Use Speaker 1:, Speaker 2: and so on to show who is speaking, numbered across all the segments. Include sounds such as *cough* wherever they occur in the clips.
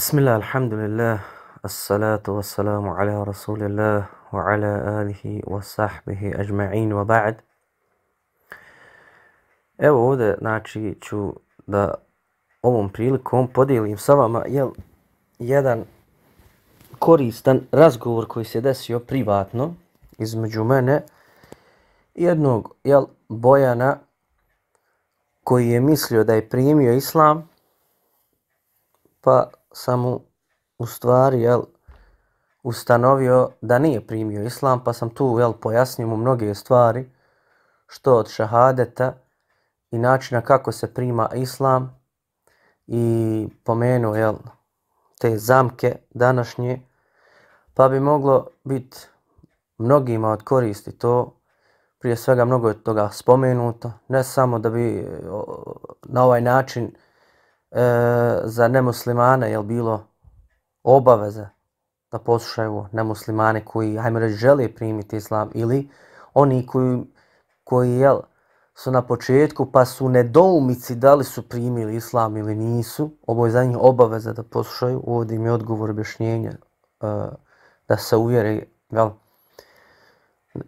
Speaker 1: بسم الله الحمد لله الصلاة والسلام على رسول الله وعلى آله وصحبه أجمعين وبعد Evo ovdje, znači, ću da ovom prilikom podijelim sa vama jel, jedan koristan razgovor koji se desio privatno između mene i jednog jel, bojana koji je mislio da je primio islam pa sam u, u stvari jel, ustanovio da nije primio islam, pa sam tu jel, pojasnio mu mnoge stvari, što od šahadeta i načina kako se prima islam i pomenuo jel, te zamke današnje, pa bi moglo biti mnogima od koristi to, prije svega mnogo je toga spomenuto, ne samo da bi na ovaj način e, za nemuslimane jel bilo obaveze da poslušaju nemuslimane koji, hajmo reći, žele primiti islam ili oni koji, koji jel, su na početku pa su nedoumici da li su primili islam ili nisu. Ovo je za njih obaveza da poslušaju. Ovdje im je odgovor objašnjenja e, da se uvjeri jel, e,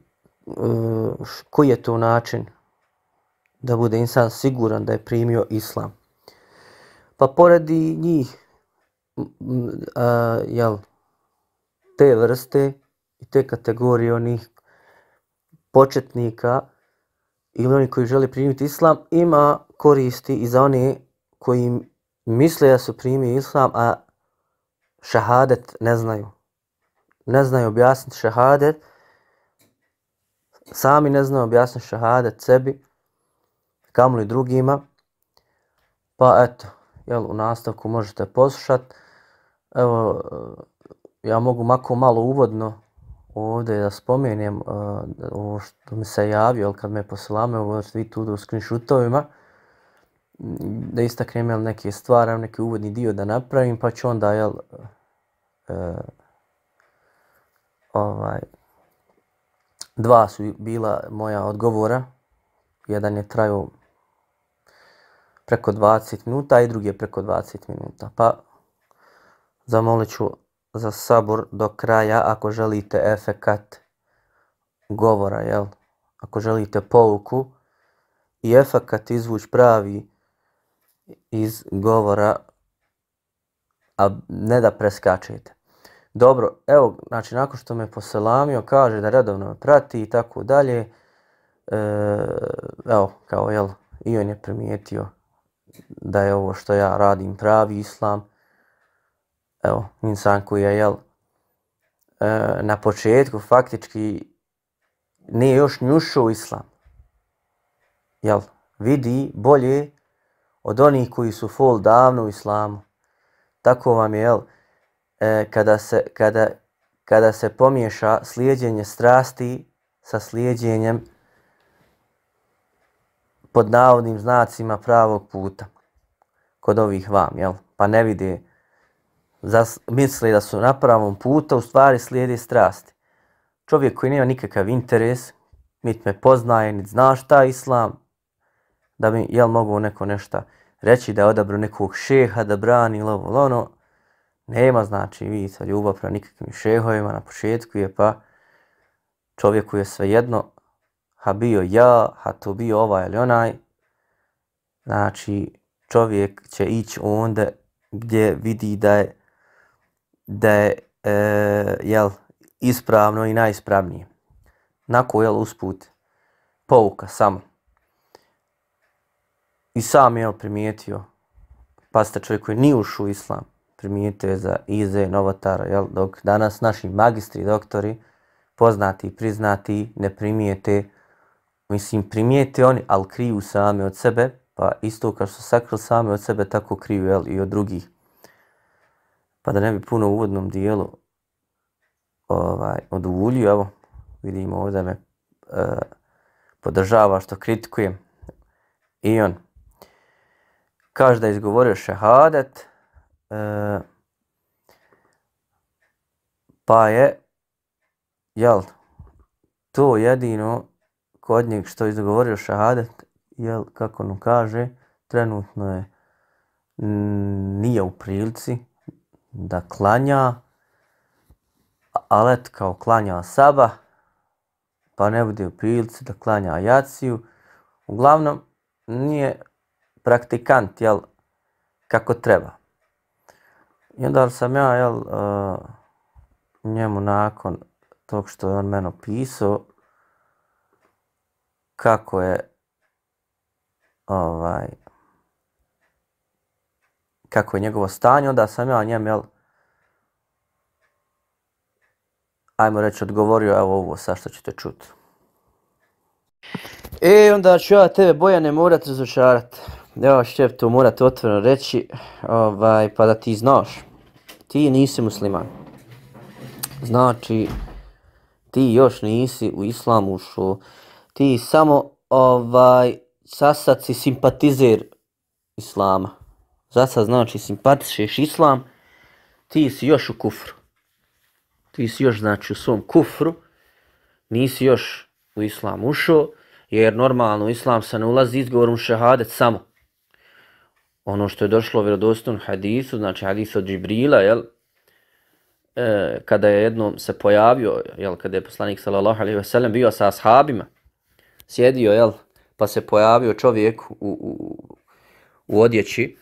Speaker 1: koji je to način da bude insan siguran da je primio islam. Pa poradi njih, a, jel, te vrste i te kategorije onih početnika ili oni koji žele primiti islam, ima koristi i za one koji misle da su primili islam, a šahadet ne znaju. Ne znaju objasniti šahadet, sami ne znaju objasniti šahadet sebi, kamuli drugima, pa eto, jel, u nastavku možete poslušat. Evo, ja mogu mako malo uvodno ovdje da spomenem e, ovo što mi se javio, jel, kad me poslame, ovo što vi tu u screenshotovima, da istaknem jel, neke stvari, neki uvodni dio da napravim, pa ću onda, jel, uh, ovaj, dva su bila moja odgovora, jedan je trajao preko 20 minuta i drugi je preko 20 minuta. Pa zamolit ću za sabor do kraja ako želite efekat govora, jel? Ako želite pouku i efekat izvuć pravi iz govora, a ne da preskačete. Dobro, evo, znači nakon što me poselamio, kaže da redovno me prati i tako dalje, e, evo, kao jel, i on je primijetio da je ovo što ja radim pravi islam. Evo, insan koji je, jel, e, na početku faktički nije još njušao islam. Jel, vidi bolje od onih koji su fol davno u islamu. Tako vam je, jel, e, kada, se, kada, kada se pomiješa slijedjenje strasti sa slijedjenjem pod navodnim znacima pravog puta kod ovih vam, jel? Pa ne vide, zas, misle da su na pravom puta, u stvari slijedi strasti. Čovjek koji nema nikakav interes, niti me poznaje, niti zna šta islam, da bi, jel, mogu neko nešto reći da je odabro nekog šeha da brani ili ovo, ono, nema znači, sa ljubav pra nikakvim šehovima na početku je pa čovjeku je svejedno ha bio ja, ha to bio ovaj ili onaj, znači čovjek će ići onda gdje vidi da je, da je e, jel, ispravno i najispravnije. Nako je usput pouka sam. I sam je primijetio, pa ste čovjek koji nije ušao islam, primijetio je za Ize Novotara, jel, dok danas naši magistri doktori, poznati i priznati, ne primijete Mislim, primijete oni, ali kriju same od sebe, pa isto kao što sakrili same od sebe, tako kriju jel, i od drugih. Pa da ne bi puno u uvodnom dijelu ovaj, oduvulio, evo, vidimo ovdje me e, podržava što kritikujem. I on kaže da je izgovorio šehadet, e, pa je, jel, to jedino kod njih što je izgovorio šahadet, jel, kako nam kaže, trenutno je, nije u prilici da klanja, alet kao klanja saba, pa ne bude u prilici da klanja ajaciju. Uglavnom, nije praktikant, jel, kako treba. I onda sam ja, jel, eh, njemu nakon tog što je on meno pisao, kako je ovaj kako je njegovo stanje, da sam ja njemu jel, ajmo reći, odgovorio, evo ovo sa što ćete čut. E, onda ću ja tebe, Bojane, morate razočarati. Evo, šef, to morat otvoreno reći, ovaj, pa da ti znaš. Ti nisi musliman. Znači, ti još nisi u islamu što ti samo ovaj sasad si simpatizer islama. Zasad znači simpatišeš islam, ti si još u kufru. Ti si još znači u svom kufru, nisi još u islam ušao, jer normalno u islam se ne ulazi izgovorom šehadet samo. Ono što je došlo u vjerodostom hadisu, znači hadis od Džibrila, jel, e, kada je jednom se pojavio, jel, kada je poslanik sallallahu alaihi wa sallam bio sa ashabima, sjedio, jel, pa se pojavio čovjek u, u, u odjeći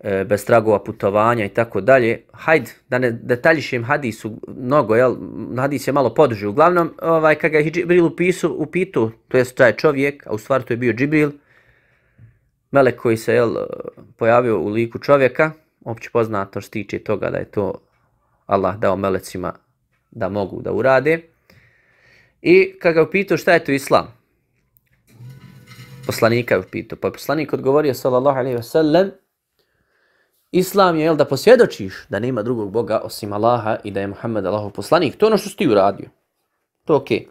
Speaker 1: e, bez tragova putovanja i tako dalje. Hajde, da ne detaljišem hadisu mnogo, jel, hadis je malo poduži. Uglavnom, ovaj, kada je Džibril u pitu, to je taj čovjek, a u stvari to je bio Džibril, melek koji se jel, pojavio u liku čovjeka, opće poznato što tiče toga da je to Allah dao melecima da mogu da urade. I kada ga upitao šta je to islam, poslanika je upitao. Pa je poslanik odgovorio, sallallahu alaihi wasallam, Islam je, jel, da posvjedočiš da nema drugog Boga osim Allaha i da je Muhammed Allahov poslanik. To je ono što si ti uradio. To je okej. Okay.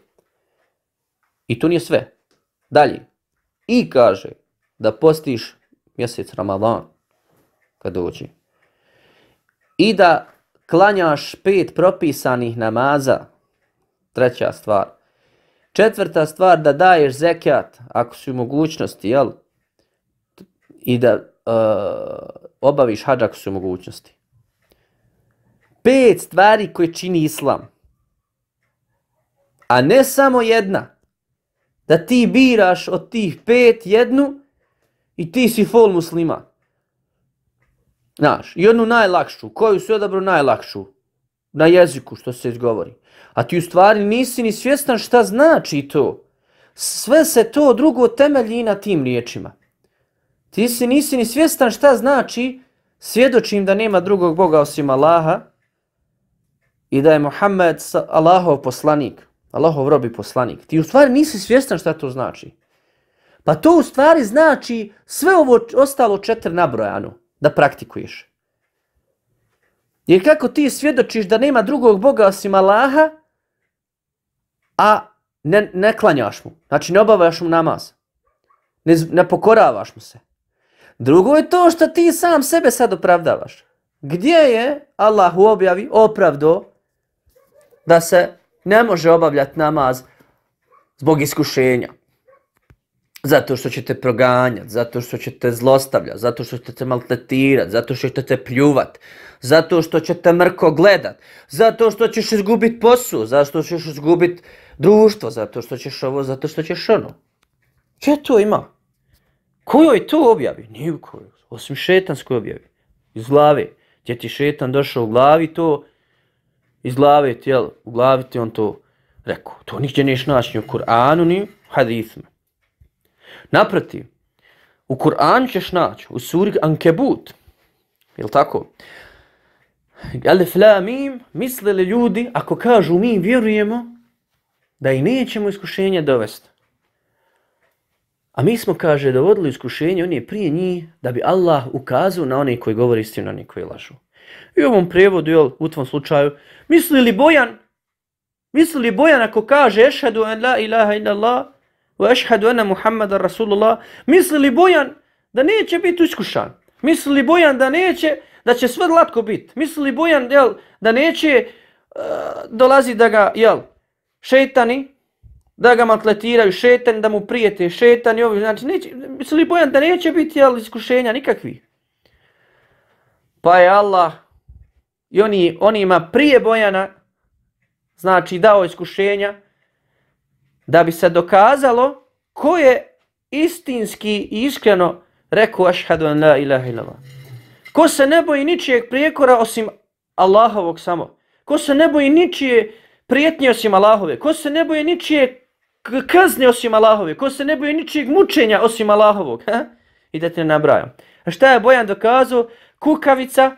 Speaker 1: I to nije sve. Dalje. I kaže da postiš mjesec Ramadan kad dođe. I da klanjaš pet propisanih namaza. Treća stvar. Četvrta stvar da daješ zekat ako su u mogućnosti, jel? I da e, obaviš hađ ako su mogućnosti. Pet stvari koje čini islam. A ne samo jedna. Da ti biraš od tih pet jednu i ti si full muslima. Znaš, i onu najlakšu. Koju su odabru najlakšu? Na jeziku što se izgovori a ti u stvari nisi ni svjestan šta znači to. Sve se to drugo temelji na tim riječima. Ti si nisi ni svjestan šta znači svjedočim da nema drugog Boga osim Allaha i da je Muhammed Allahov poslanik, Allahov robi poslanik. Ti u stvari nisi svjestan šta to znači. Pa to u stvari znači sve ovo ostalo četiri nabrojano da praktikuješ. Jer kako ti svjedočiš da nema drugog Boga osim Allaha, a ne, ne klanjaš mu, znači ne obavljaš mu namaz, ne, ne pokoravaš mu se. Drugo je to što ti sam sebe sad opravdavaš. Gdje je Allah u objavi opravdo da se ne može obavljati namaz zbog iskušenja? Zato što će te proganjati, zato što će te zlostavljati, zato što će te maltretirati, zato što će te pljuvat, zato što će te mrko gledati, zato što ćeš izgubiti posu, zato što ćeš izgubiti uh, društvo, zato što ćeš ovo, zato što ćeš ono. Kje to ima? Kojoj to objavi? Nikoj, osim šetanskoj objavi. Iz glave. Gdje ti šetan došao u glavi to, iz glave ti, jel, u glavi ti on to rekao. To nigdje neš naći ni u Kur'anu, ni u hadithima. Naprotiv, u Kur'anu ćeš naći, u suri Ankebut, jel tako? Alif la mim, mislili ljudi, ako kažu mi vjerujemo, da i nećemo iskušenje dovesti. A mi smo, kaže, dovodili iskušenje, on je prije njih da bi Allah ukazao na one koji govori istinu, na one koji lažu. I u ovom prevodu, jel, u tvom slučaju, misli li Bojan, misli li Bojan ako kaže ešhadu en la ilaha illa Allah, u ešhadu ena Muhammada Rasulullah, misli li Bojan da neće biti iskušan, misli li Bojan da neće, da će sve glatko biti, misli li Bojan, jel, da neće uh, dolazi da ga, jel, šetani da ga matletiraju, šetani da mu prijete, šetani ovi, znači neće, misli bojan da neće biti ali iskušenja nikakvi. Pa je Allah i oni, onima prije bojana, znači dao iskušenja, da bi se dokazalo ko je istinski i iskreno rekao ašhadu an la ilaha ilala. Ko se ne boji ničijeg prijekora osim Allahovog samo. Ko se ne boji ničije, prijetnje osim Allahove, ko se ne boje ničije kazne osim Allahove, ko se ne boje ničijeg mučenja osim Allahovog. Ha? I da te ne nabrajam. A šta je Bojan dokazao? Kukavica.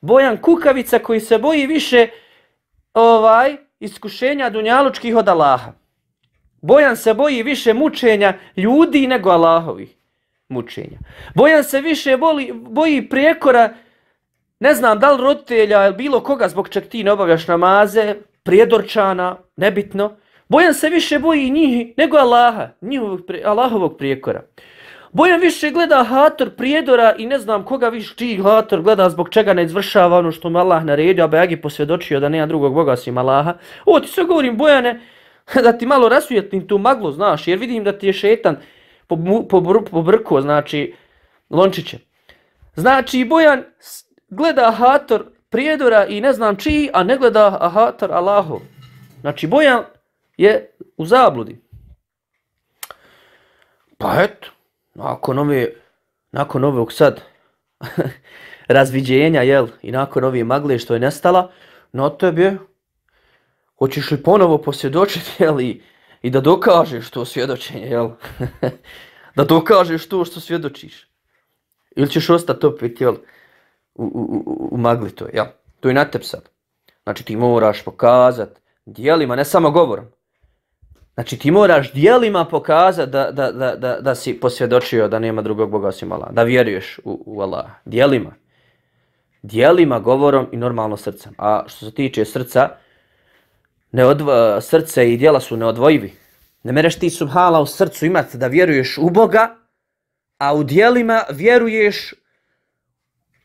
Speaker 1: Bojan kukavica koji se boji više ovaj iskušenja dunjalučkih od Allaha. Bojan se boji više mučenja ljudi nego Allahovih mučenja. Bojan se više boli, boji prijekora, ne znam da li roditelja ili bilo koga zbog čak ti ne obavljaš namaze, prijedorčana, nebitno. Bojan se više boji njih nego Allaha, njihovog, Allahovog prijekora. Bojan više gleda hator prijedora i ne znam koga više ti hator gleda zbog čega ne izvršava ono što mu Allah naredio, a Bajagi posvjedočio da nema drugog Boga svim Allaha. Ovo ti sve govorim Bojane, *laughs* da ti malo rasujetim tu maglu, znaš, jer vidim da ti je šetan po, po, pobrko, znači, lončiće. Znači, Bojan gleda hator prijedora i ne znam čiji, a ne gleda ahatar Allahov. Znači, bojan je u zabludi. Pa eto, nakon ove, nakon ovog sad *laughs* razviđenja, jel, i nakon ove magle što je nestala, no tebe, hoćeš li ponovo posvjedočiti, jel, i, i da dokažeš to svjedočenje, jel, *laughs* da dokažeš to što svjedočiš. Ili ćeš ostati opet, jel, u, u, u magli to ja. To je na tepsa. Znači ti moraš pokazat dijelima, ne samo govorom. Znači ti moraš dijelima pokazat da, da, da, da, da si posvjedočio da nema drugog Boga osim Allah. Da vjeruješ u, u Allah. Dijelima. Dijelima, govorom i normalno srcem. A što se tiče srca, ne odvo, srce i dijela su neodvojivi. Ne mereš ti subhala u srcu imati da vjeruješ u Boga, a u dijelima vjeruješ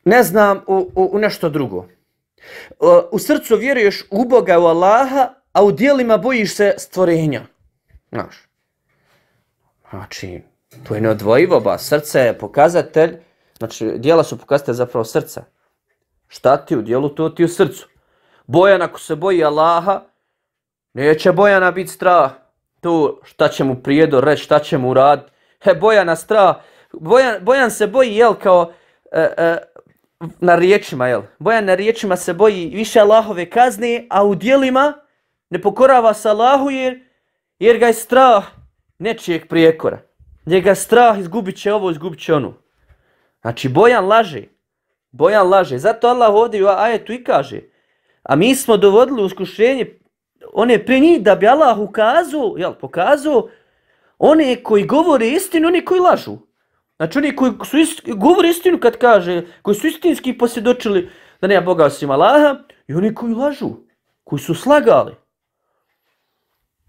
Speaker 1: ne znam, u, u, u nešto drugo. U srcu vjeruješ u Boga, u Allaha, a u dijelima bojiš se stvorenja. Znaš. Znači, to je neodvojivo, ba. Srce je pokazatelj, znači, dijela su pokazatelj zapravo srca. Šta ti u dijelu, to ti u srcu. Bojan ako se boji Allaha, neće Bojana biti strah. Tu šta će mu prijedo reći, šta će mu rad. He, Bojana strah. Bojan, Bojan se boji, jel, kao, e, e na riječima, jel? Bojan na riječima se boji više Allahove kazne, a u dijelima ne pokorava se Allahu jer, jer ga je strah nečijeg prijekora. Njega je strah, izgubit će ovo, izgubit će onu. Znači, Bojan laže. Bojan laže. Zato Allah ovdje u ajetu i kaže, a mi smo dovodili uskušenje one pre njih da bi Allah ukazao, jel, pokazao, one koji govore istinu, oni koji lažu. Znači oni koji su ist, govori istinu kad kaže, koji su istinski posjedočili da nema Boga osim Allaha i oni koji lažu, koji su slagali.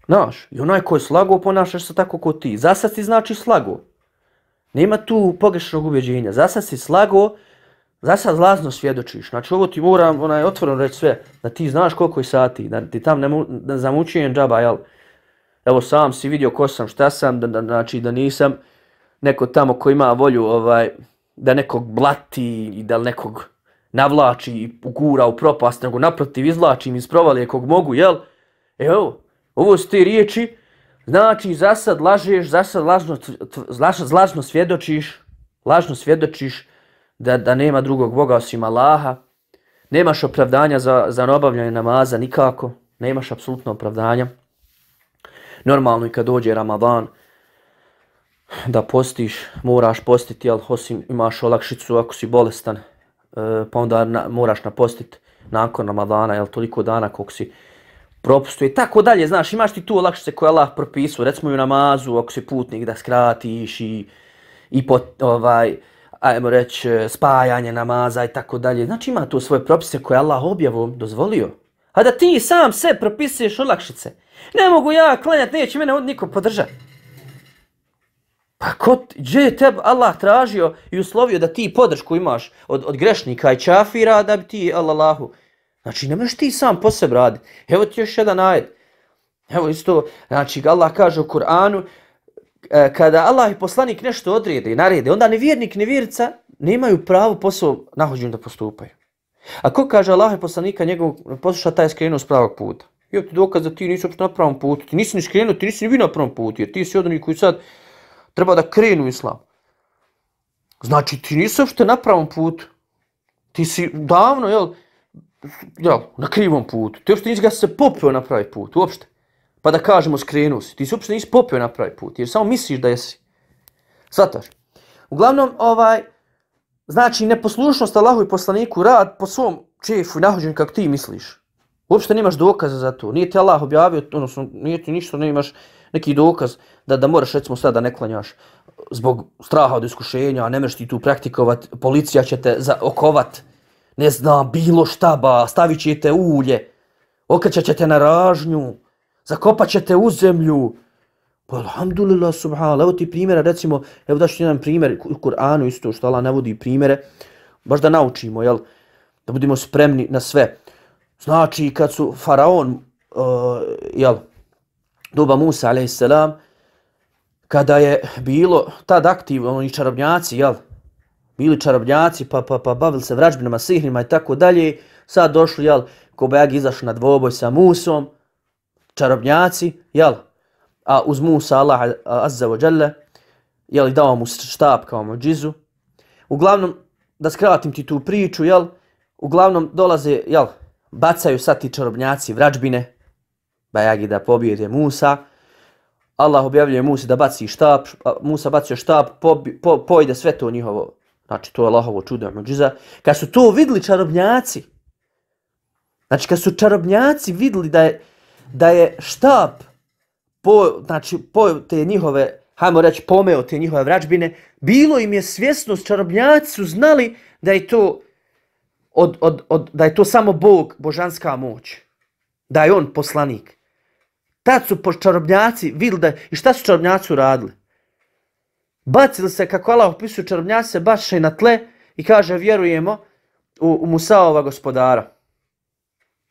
Speaker 1: Znaš, i onaj koji je slago ponašaš se tako kao ti. Za sad si znači slago. Nema tu pogrešnog ubeđenja. Za sad si slago, za sad lazno svjedočiš. Znači ovo ti moram onaj, otvoreno reći sve, da ti znaš koliko je sati, da ti tam ne zamučujem džaba, jel? Evo sam si vidio ko sam, šta sam, da, da, znači da nisam neko tamo ko ima volju ovaj da nekog blati i da nekog navlači i gura u propast, nego naprotiv izvlači im iz provalije kog mogu, jel? E, evo, ovo su ti riječi, znači za sad lažeš, za sad lažno, lažno svjedočiš, lažno svjedočiš da, da nema drugog Boga osim Allaha, nemaš opravdanja za, za neobavljanje namaza nikako, nemaš apsolutno opravdanja. Normalno i kad dođe Ramadan, da postiš, moraš postiti, ali osim imaš olakšicu ako si bolestan, e, pa onda na, moraš napostiti nakon Ramadana, jel toliko dana kog si propustio i tako dalje. Znaš, imaš ti tu olakšice koje Allah propisao, recimo i namazu, ako si putnik da skratiš i, i pot, ovaj, ajmo reći, spajanje namaza i tako dalje. Znači ima tu svoje propise koje Allah objavom dozvolio. A da ti sam se propisuješ olakšice. Ne mogu ja klanjati, neće mene od niko podržati. Pa kod, je teb Allah tražio i uslovio da ti podršku imaš od, od grešnika i čafira da bi ti, Allahu. Znači, ne možeš ti sam po sebi radi. Evo ti još jedan ajed. Evo isto, znači, Allah kaže u Kur'anu, e, kada Allah i poslanik nešto odrede i narede, onda nevjernik, nevjerica, nemaju pravo posao nahođenju da postupaju. A ko kaže Allah i poslanika njegov posluša taj skrenu s pravog puta? Evo ti dokaz da ti nisi uopšte na pravom putu, ti nisi ni skrenuo, ti nisi ni vi na pravom putu, jer ti si odani koji sad, treba da krenu islam. Znači, ti nisi uopšte na pravom putu. Ti si davno, jel, jel, na krivom putu. Ti uopšte nisi ga se popio na pravi put, uopšte. Pa da kažemo, skrenuo si. Ti si uopšte nisi popio na pravi put, jer samo misliš da jesi. Svataš? Uglavnom, ovaj, znači, neposlušnost Allahu i poslaniku rad po svom čefu i nahođenju kako ti misliš. Uopšte nimaš dokaza za to. Nije te Allah objavio, odnosno, nije ti ništa, ne neki dokaz da da moraš recimo sada ne klanjaš zbog straha od iskušenja, a ne možeš ti tu praktikovat, policija će te zaokovat, ne znam, bilo šta ba, stavit će te ulje, okrećat će te na ražnju, zakopat će te u zemlju. Pa alhamdulillah subhanallah, evo ti primjera recimo, evo daš ti jedan primjer u Kur'anu isto što Allah navodi primjere, baš da naučimo, jel? Da budemo spremni na sve. Znači, kad su faraon, uh, jel, doba Musa a.s. kada je bilo tad aktivno, i čarobnjaci, jel? Bili čarobnjaci, pa, pa, pa bavili se vrađbinama, sihrima i tako dalje. Sad došli, jel, Kobajag izašli na dvoboj sa Musom, čarobnjaci, jel? A uz Musa Allah azza wa jalla, jel, dao mu štab kao mođizu. Uglavnom, da skratim ti tu priču, jel? Uglavnom, dolaze, jel, bacaju sad ti čarobnjaci vrađbine, Bajagi da pobijete Musa. Allah objavljuje Musi da baci štab, Musa baci štab, po, po, pojde sve to njihovo, znači to je Allahovo čudo, muđiza. Kad su to vidli čarobnjaci, znači kad su čarobnjaci vidli da je, da je štab po, znači, po te njihove, hajmo reći, pomeo te njihove vrađbine, bilo im je svjesnost, čarobnjaci su znali da je to, od, od, od, da je to samo Bog, božanska moć, da je on poslanik. Tad su čarobnjaci vidjeli da i šta su čarobnjaci uradili? Bacili se, kako Allah opisuje čarobnjaci, se bačaju na tle i kaže vjerujemo u, u Musaova gospodara.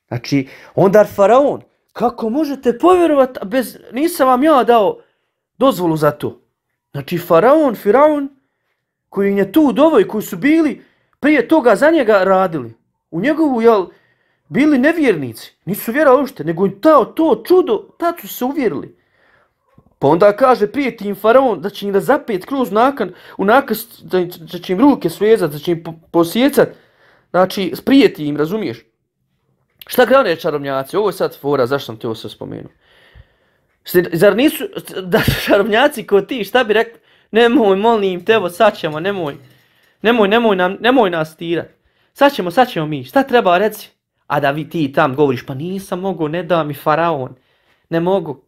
Speaker 1: Znači, onda faraon, kako možete povjerovati, bez, nisam vam ja dao dozvolu za to. Znači, faraon, firaon, koji je tu u dovoj, koji su bili prije toga za njega radili. U njegovu, jel, bili nevjernici, nisu vjerali ušte, nego im to, to čudo, tad su se uvjerili. Pa onda kaže prijeti im faraon da će im da zapet kroz nakan, u nakan da, će im ruke svezat, da će im posjecat. Znači, prijeti im, razumiješ? Šta grane čarobnjaci? Ovo je sad fora, zašto sam te ovo sve spomenuo? Zar nisu, da čarobnjaci kao ti, šta bi rekli? Nemoj, molim te, evo, sad ćemo, nemoj. Nemoj, nemoj, nam, nemoj nas tirat. Sad ćemo, sad ćemo mi, šta treba reci? a da vi ti tam govoriš, pa nisam mogu, ne da mi faraon, ne mogu.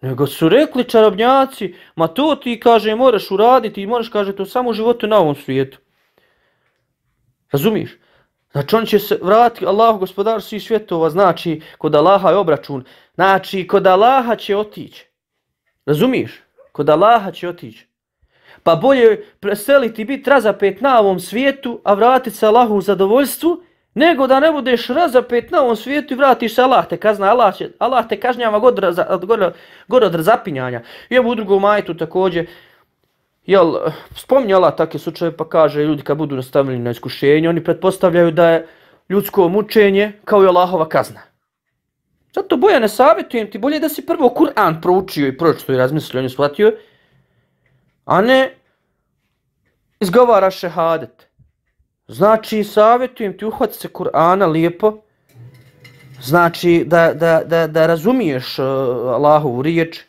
Speaker 1: Nego su rekli čarobnjaci, ma to ti kaže moraš uraditi i moraš kaže to samo u životu na ovom svijetu. Razumiš? Znači on će se vratiti Allah gospodar svih svjetova, znači kod Allaha je obračun, znači kod Allaha će otići. Razumiš? Kod Allaha će otići. Pa bolje preseliti biti razapet na ovom svijetu, a vratiti se Allahu u zadovoljstvu, nego da ne budeš razapet na ovom svijetu i vratiš se Allah te kazna, Allah, će, Allah te kažnjava god, raza, god, god od razapinjanja. I evo u drugom majtu također, jel, spominje Allah takve slučaje pa kaže ljudi kad budu nastavljeni na iskušenje, oni pretpostavljaju da je ljudsko mučenje kao i Allahova kazna. Zato boja ne savjetujem ti, bolje da si prvo Kur'an proučio i pročito i razmislio, on je shvatio, a ne izgovara šehadete. Znači, savjetujem ti uhvati se Kur'ana lijepo. Znači, da, da, da, da razumiješ e, Allahu u riječ.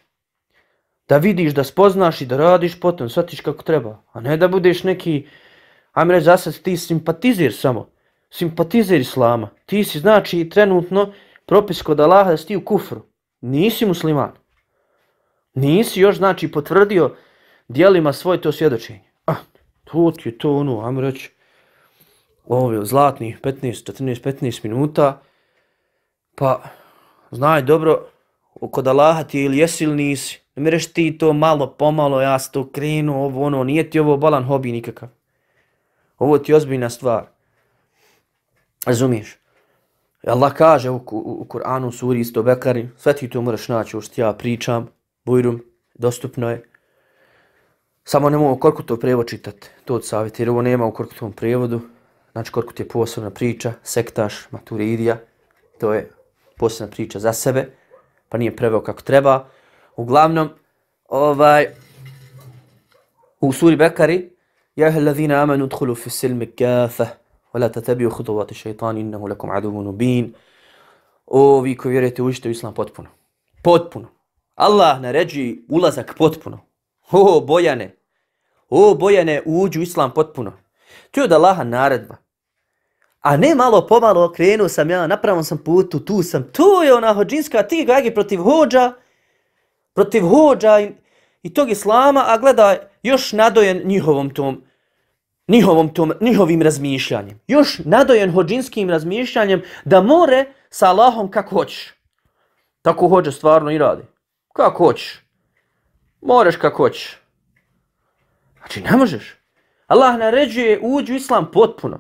Speaker 1: Da vidiš, da spoznaš i da radiš potom, shvatiš kako treba. A ne da budeš neki, ajme reći, zasad ti simpatizir samo. Simpatizir Islama. Ti si, znači, trenutno propis kod Allaha da si u kufru. Nisi musliman. Nisi još, znači, potvrdio dijelima svoje to svjedočenje. A, ah, to ti je to ono, ajme reći, ovo je zlatnih 15, 14, 15 minuta, pa znaj dobro, kod Allaha ti ili jesi ili nisi, ne mereš ti to malo pomalo, ja se to krenu, ovo ono, nije ti ovo balan hobi nikakav. Ovo ti je ozbiljna stvar. Razumiješ? Allah kaže u, u, u Kur'anu, suri, isto bekari, sve ti to moraš naći, ovo što ja pričam, bujrum, dostupno je. Samo ne mogu u korkutu prevod čitati, to od savjeti, jer ovo nema u korkutovom prevodu, Znači, kod je posebna priča, sektaš, maturidija, to je posebna priča za sebe, pa nije preveo kako treba. Uglavnom, ovaj, u suri Bekari, Jahe ladhina amanu tkulu fi silmi kafa, wala tatabi u hudovati šeitan, innahu lakum aduvun ubin. O, vi koji vjerujete, uđite u islam potpuno. Potpuno. Allah naređi ulazak potpuno. O, bojane. O, bojane, uđu u islam potpuno. Tu je od Allaha naredba. A ne malo pomalo krenuo sam ja, napravom sam putu, tu sam. Tu je ona hođinska, ti gajgi protiv hođa, protiv hođa i, i tog islama, a gledaj, još nadojen njihovom tom, njihovom tom, njihovim razmišljanjem. Još nadojen hođinskim razmišljanjem da more sa Allahom kako hoćeš. Tako hođa stvarno i radi. Kako hoćeš. Moreš kako hoćeš. Znači ne možeš. Allah naređuje uđu islam potpuno.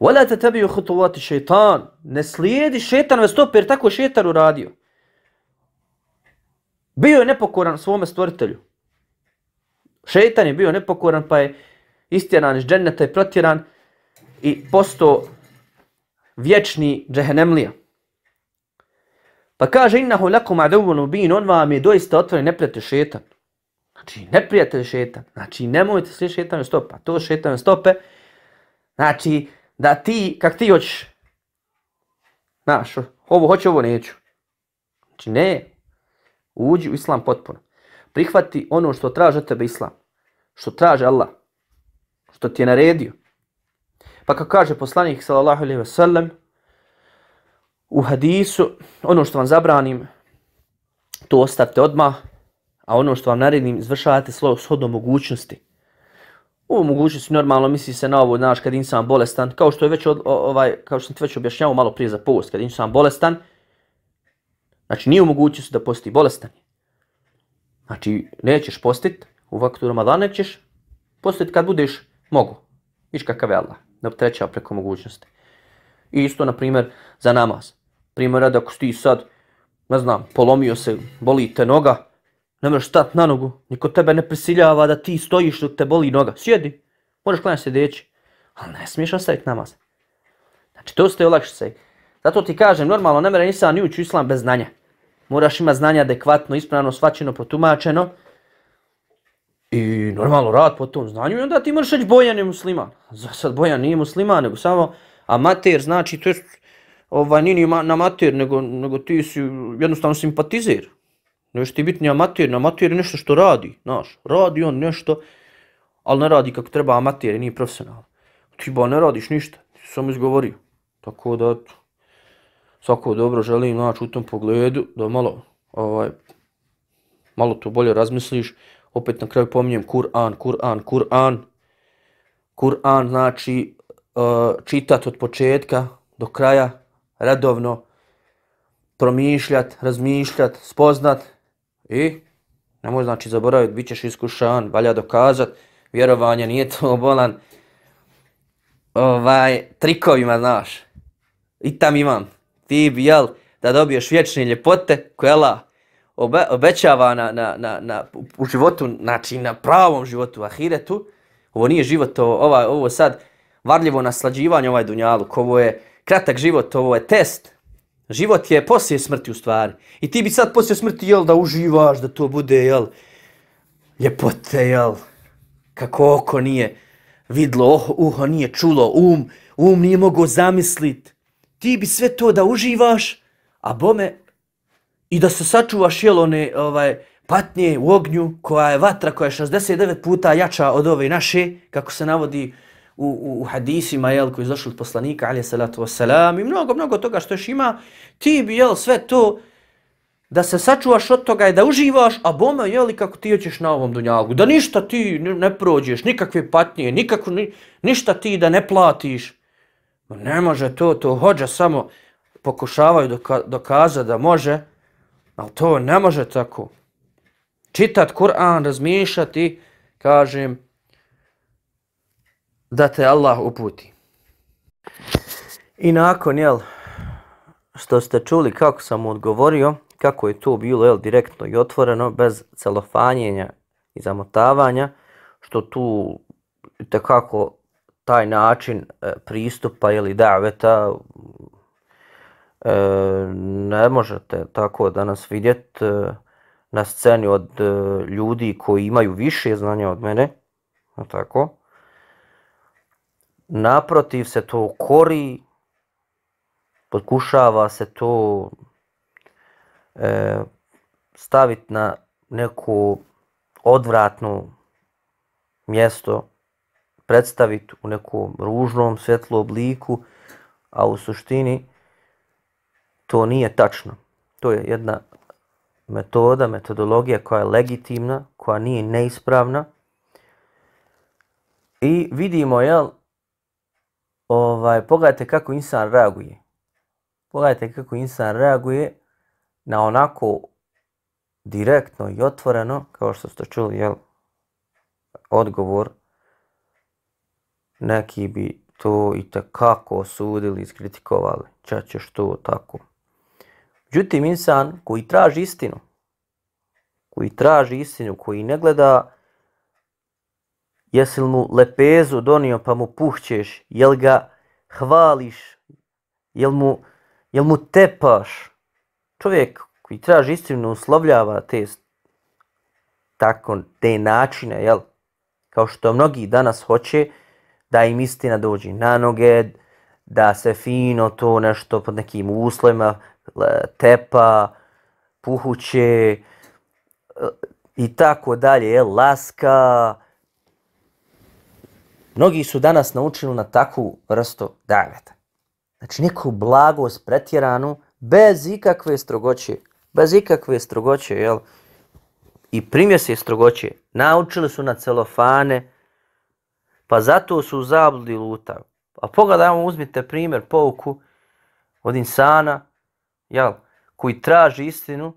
Speaker 1: Wala te tebi uhutovati šeitan. Ne slijedi šeitan ve stopi tako šeitan uradio. Bio je nepokoran svom stvoritelju. Šejtan je bio nepokoran pa je istjeran iz dženeta i protjeran i posto vječni džehenemlija. Pa kaže innahu lakum adawun mubin on vam je doista otvoren neprijatelj šetan. Znači, neprijatelj šeta. Znači, nemojte slijediti šetanje stopa. To šetanje stope, znači, da ti, kak ti hoćeš, znaš, ovo hoće, ovo neću. Znači, ne. Uđi u islam potpuno. Prihvati ono što traže tebe islam. Što traže Allah. Što ti je naredio. Pa kako kaže poslanik, sallallahu alaihi wasallam, u hadisu, ono što vam zabranim, to ostavite odmah, a ono što vam naredim izvršavate shodno mogućnosti. U mogućnosti normalno misli se na ovo, znaš, kad insan bolestan, kao što je već od, ovaj, kao što sam ti već objašnjavao malo prije za post, kad insan bolestan, znači nije u mogućnosti da posti bolestan. Znači, nećeš postit u vaktu Ramadana, nećeš postit kad budeš mogu. Viš kakav je Allah, da treća preko mogućnosti. I isto, na primjer, za namaz. Primjer, da ako ti sad, ne znam, polomio se, boli te noga, ne možeš stati na nogu, niko tebe ne prisiljava da ti stojiš dok te boli noga, sjedi, možeš klanjati sjedeći, ali ne smiješ ostaviti namaz. Znači to ste olakši se. Zato ti kažem, normalno ne mere nisam ni ući islam bez znanja. Moraš imati znanja adekvatno, ispravno, svačeno, protumačeno. I normalno rad po tom znanju i onda ti možeš reći Bojan je musliman. Za sad Bojan nije musliman, nego samo amater, znači to je ovaj, nije ni amater, nego, nego ti si jednostavno simpatizir. Ne možeš ti biti ni amater, amatir je nešto što radi, znaš, radi on nešto, ali ne radi kako treba amatir, nije profesional. Ti ba, ne radiš ništa, ti sam izgovorio. Tako da, svako dobro želim, znaš, u tom pogledu, da malo, ovaj, malo to bolje razmisliš. Opet na kraju pominjem Kur'an, Kur'an, Kur'an. Kur'an znači e, čitat od početka do kraja, redovno, promišljat, razmišljat, spoznat, I nemoj znači zaboraviti, bit ćeš iskušan, valja dokazat, vjerovanje nije *laughs* to bolan. Ovaj, trikovima, znaš. I tam imam. Ti bi, jel, da dobiješ vječne ljepote koje Allah obe, obećava na, na, na, na, u životu, znači na pravom životu, ahiretu. Ovo nije život, ovo, ovaj, ovo sad varljivo naslađivanje ovaj dunjalu, ovo je kratak život, ovo je test, Život je poslije smrti u stvari. I ti bi sad poslije smrti jel da uživaš, da to bude jel ljepote jel. Kako oko nije vidlo, oh, uho nije čulo, um, um nije mogo zamislit. Ti bi sve to da uživaš, a bome i da se sačuvaš jel one ovaj, patnje u ognju koja je vatra koja je 69 puta jača od ove naše, kako se navodi u, u, u hadisima jel, koji je došli od poslanika, alije salatu wasalam, i mnogo, mnogo toga što još ima, ti bi jel, sve to da se sačuvaš od toga i da uživaš, a bome, li kako ti hoćeš na ovom dunjalu, da ništa ti ne prođeš, nikakve patnije, nikako, ni, ništa ti da ne platiš. No, ne može to, to hođa samo pokušavaju doka, dokaza da može, ali to ne može tako. Čitat Kur'an, razmišljati, kažem, da te Allah uputi. I nakon, jel, što ste čuli kako sam odgovorio, kako je to bilo, jel, direktno i otvoreno, bez celofanjenja i zamotavanja, što tu tekako taj način e, pristupa ili daveta e, ne možete tako danas vidjeti e, na sceni od e, ljudi koji imaju više znanja od mene, tako, naprotiv se to kori, podkušava se to e, staviti na neku odvratnu mjesto, predstaviti u nekom ružnom svjetlu obliku, a u suštini to nije tačno. To je jedna metoda, metodologija koja je legitimna, koja nije neispravna. I vidimo, jel, ovaj, pogledajte kako insan reaguje. Pogledajte kako insan reaguje na onako direktno i otvoreno, kao što ste čuli, jel, odgovor, neki bi to i takako osudili, iskritikovali, čak ćeš to tako. Međutim, insan koji traži istinu, koji traži istinu, koji ne gleda jesi mu lepezu donio pa mu puhćeš, jel ga hvališ, jel mu, jel mu tepaš. Čovjek koji traži istinu uslovljava te tako te načine, jel? Kao što mnogi danas hoće da im istina dođe na noge, da se fino to nešto pod nekim uslovima tepa, puhuće e, i tako dalje, jel? laska, Mnogi su danas naučili na takvu vrstu daveta. Znači neku blagost pretjeranu bez ikakve strogoće, bez ikakve strogoće, jel? I primje se strogoće, naučili su na celofane, pa zato su u zabludi luta. A pogledajmo, uzmite primjer pouku od insana, jel? Koji traži istinu,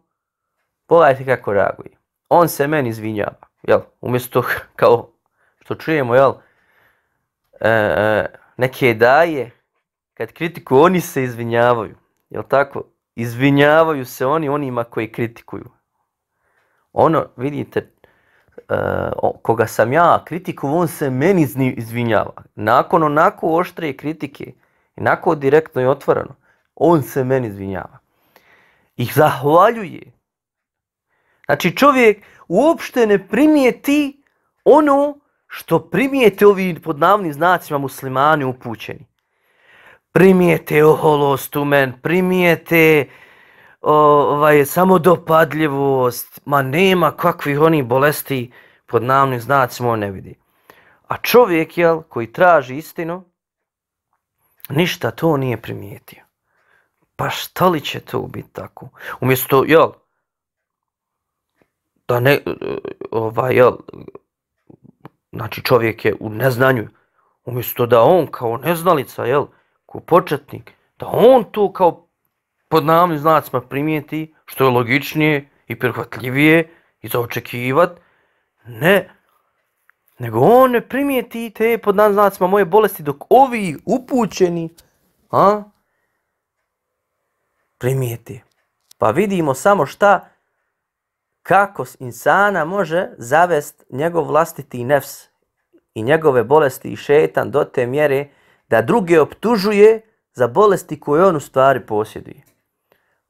Speaker 1: pogledajte kako reaguje. On se meni izvinjava, jel? Umjesto *laughs* kao što čujemo, jel? Jel? E, e, neke daje, kad kritiku oni se izvinjavaju, je tako? Izvinjavaju se oni onima koji kritikuju. Ono, vidite, e, koga sam ja kritiku, on se meni izvinjava. Nakon onako oštrije kritike, onako direktno i otvoreno, on se meni izvinjava. I zahvaljuje. Znači čovjek uopšte ne primije ti ono što primijete ovi pod navnim znacima muslimani upućeni. Primijete oholost u men, primijete ovaj, samo dopadljivost, ma nema kakvih oni bolesti pod navnim znacima on ne vidi. A čovjek jel, koji traži istinu, ništa to nije primijetio. Pa šta li će to biti tako? Umjesto, jel, da ne, ovaj, jel, znači čovjek je u neznanju, umjesto da on kao neznalica, jel, kao početnik, da on to kao pod namnim znacima primijeti, što je logičnije i prihvatljivije i zaočekivat, ne, nego on ne primijeti te pod namnim znacima moje bolesti dok ovi upućeni, a, primijeti. Pa vidimo samo šta kako insana može zavest njegov vlastiti nefs i njegove bolesti i šetan do te mjere da druge optužuje za bolesti koje on u stvari posjeduje.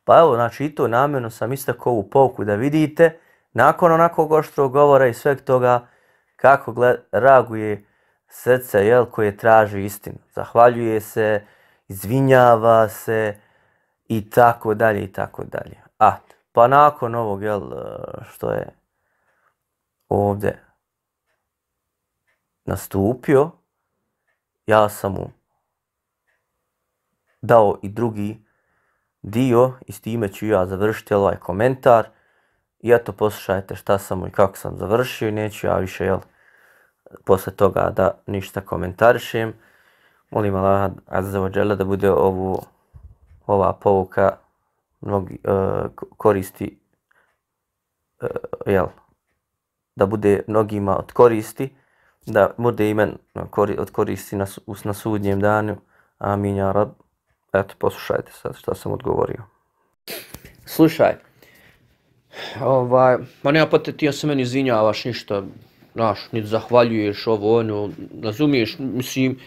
Speaker 1: Pa evo, znači i to namjerno sam istakao ovu pouku da vidite nakon onakog oštrog govora i sveg toga kako gled, raguje srce jel, koje traži istinu. Zahvaljuje se, izvinjava se i tako dalje i tako dalje. A, Pa nakon ovog, jel, e, što je ovdje nastupio, ja sam mu dao i drugi dio i s time ću ja završiti ovaj komentar. I eto, poslušajte šta sam mu i kako sam završio i neću ja više, jel, posle toga da ništa komentarišem. Molim Allah, Azza wa da bude ovu, ova povuka mnogi uh, e, koristi uh, jel da bude mnogima od koristi da bude imen od koristi na, us, na sudnjem danu amin ja rab eto poslušajte sad šta sam odgovorio slušaj ovaj pa nema pote ti ja se meni izvinjavaš ništa znaš niti zahvaljuješ ovo ono razumiješ mislim